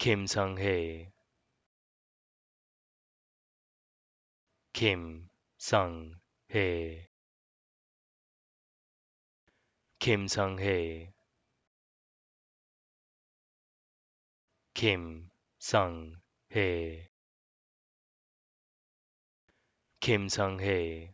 Kim Sang Hee. Kim Sang Hee. Kim Sang Hee. Kim Sang Hee. Kim Sang Hee.